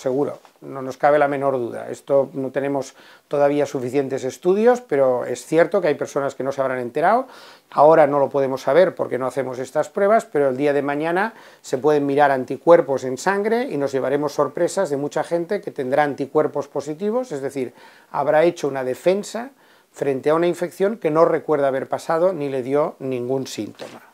seguro, no nos cabe la menor duda. Esto no tenemos todavía suficientes estudios, pero es cierto que hay personas que no se habrán enterado. Ahora no lo podemos saber porque no hacemos estas pruebas, pero el día de mañana se pueden mirar anticuerpos en sangre y nos llevaremos sorpresas de mucha gente que tendrá anticuerpos positivos, es decir, habrá hecho una defensa frente a una infección que no recuerda haber pasado ni le dio ningún síntoma.